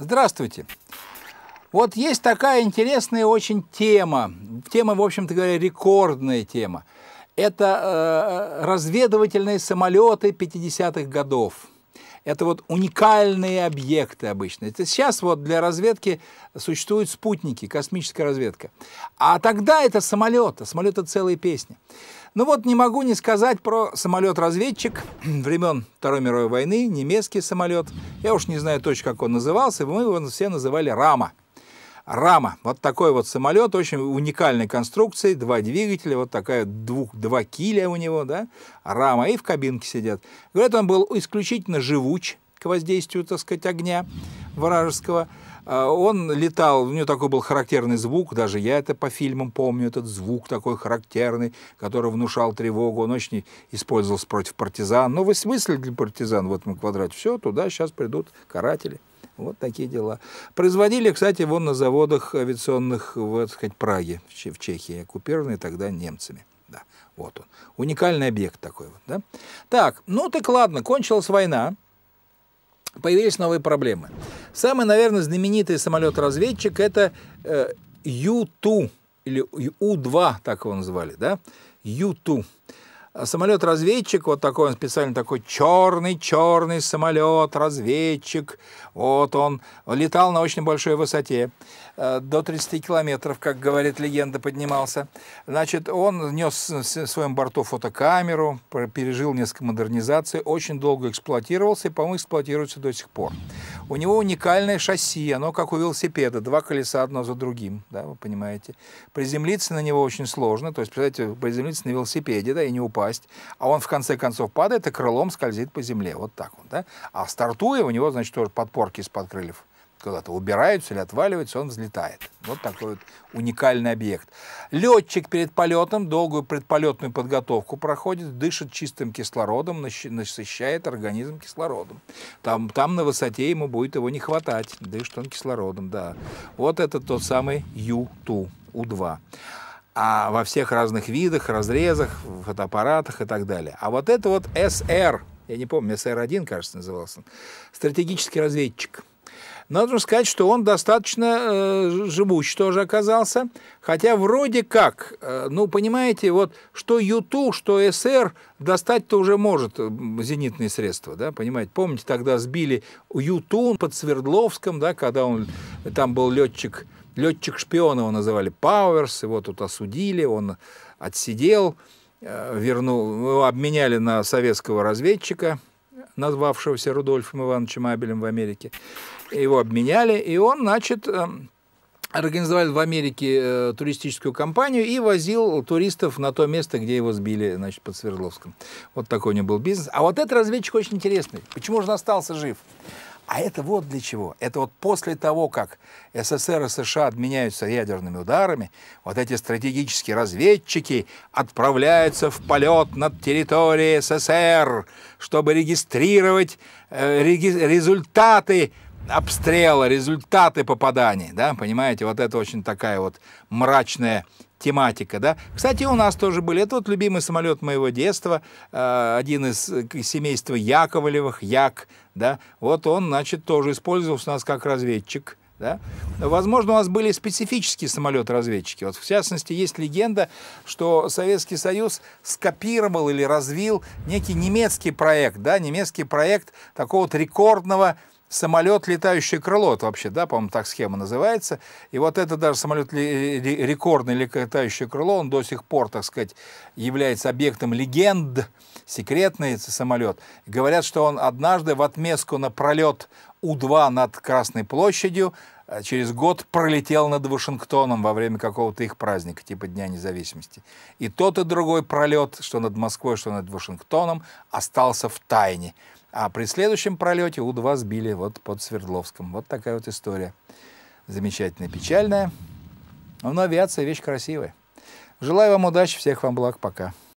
Здравствуйте. Вот есть такая интересная очень тема. Тема, в общем-то говоря, рекордная тема. Это э, э разведывательные самолеты 50-х годов. Это вот уникальные объекты обычно. Это сейчас вот для разведки существуют спутники, космическая разведка. А тогда это самолет, а самолет это целая песня. Ну вот не могу не сказать про самолет-разведчик времен Второй мировой войны, немецкий самолет. Я уж не знаю точно, как он назывался, мы его все называли «Рама». Рама. Вот такой вот самолет, очень уникальной конструкции, два двигателя, вот такая двух, два киля у него, да, рама, и в кабинке сидят. Говорят, он был исключительно живуч к воздействию, так сказать, огня вражеского. А, он летал, у него такой был характерный звук, даже я это по фильмам помню, этот звук такой характерный, который внушал тревогу, он очень использовался против партизан. Но ну, вы смыслили партизан в этом квадрате? Все, туда сейчас придут каратели. Вот такие дела. Производили, кстати, вон на заводах авиационных в, так сказать, Праге, в Чехии, оккупированные тогда немцами. Да, вот он. Уникальный объект такой вот, да? Так, ну так ладно, кончилась война. Появились новые проблемы. Самый, наверное, знаменитый самолет-разведчик – это э, Ю-2, или У-2, так его называли, да? Ю-2. Самолет-разведчик, вот такой он специально такой черный-черный самолет-разведчик. Вот он летал на очень большой высоте, э, до 30 километров, как говорит легенда, поднимался. Значит, он нес в своем борту фотокамеру, пережил несколько модернизаций, очень долго эксплуатировался и, по-моему, эксплуатируется до сих пор. У него уникальное шасси, оно как у велосипеда, два колеса одно за другим, да, вы понимаете. Приземлиться на него очень сложно, то есть, представляете, приземлиться на велосипеде, да, и не упасть упасть, а он в конце концов падает и крылом скользит по земле. Вот так он, да? А стартуя, у него, значит, тоже подпорки из-под крыльев куда-то убираются или отваливаются, он взлетает. Вот такой вот уникальный объект. Летчик перед полетом долгую предполетную подготовку проходит, дышит чистым кислородом, насыщает организм кислородом. Там, там на высоте ему будет его не хватать, дышит он кислородом, да. Вот это тот самый Ю-2, У-2 а во всех разных видах, разрезах, фотоаппаратах и так далее. А вот это вот СР, я не помню, СР-1, кажется, назывался, стратегический разведчик. Надо сказать, что он достаточно э, живуч тоже оказался. Хотя вроде как, э, ну, понимаете, вот что Юту, что СР достать-то уже может э, зенитные средства, да, понимаете. Помните, тогда сбили Юту под Свердловском, да, когда он, там был летчик Летчик-шпион его называли Пауэрс, его тут осудили, он отсидел, э, вернул, его обменяли на советского разведчика, назвавшегося Рудольфом Ивановичем Абелем в Америке. Его обменяли, и он, значит, э, организовал в Америке э, туристическую компанию и возил туристов на то место, где его сбили, значит, под Свердловском. Вот такой у него был бизнес. А вот этот разведчик очень интересный. Почему же он остался жив? А это вот для чего. Это вот после того, как СССР и США обменяются ядерными ударами, вот эти стратегические разведчики отправляются в полет над территорией СССР, чтобы регистрировать э, реги результаты обстрела, результаты попаданий. Да? Понимаете, вот это очень такая вот мрачная тематика, да. Кстати, у нас тоже были. Это вот любимый самолет моего детства, э, один из семейства Яковлевых, Як, да. Вот он, значит, тоже использовался у нас как разведчик. Да? Возможно, у нас были специфические самолеты-разведчики. Вот, в частности, есть легенда, что Советский Союз скопировал или развил некий немецкий проект, да, немецкий проект такого вот рекордного самолет летающее крыло, это вообще, да, по-моему, так схема называется. И вот это даже самолет рекордное летающее крыло, он до сих пор, так сказать, является объектом легенд, секретный самолет. Говорят, что он однажды в отместку на пролет У-2 над Красной площадью а через год пролетел над Вашингтоном во время какого-то их праздника, типа Дня независимости. И тот и другой пролет, что над Москвой, что над Вашингтоном, остался в тайне. А при следующем пролете У-2 сбили вот под Свердловском. Вот такая вот история. Замечательная, печальная. Но авиация вещь красивая. Желаю вам удачи, всех вам благ, пока.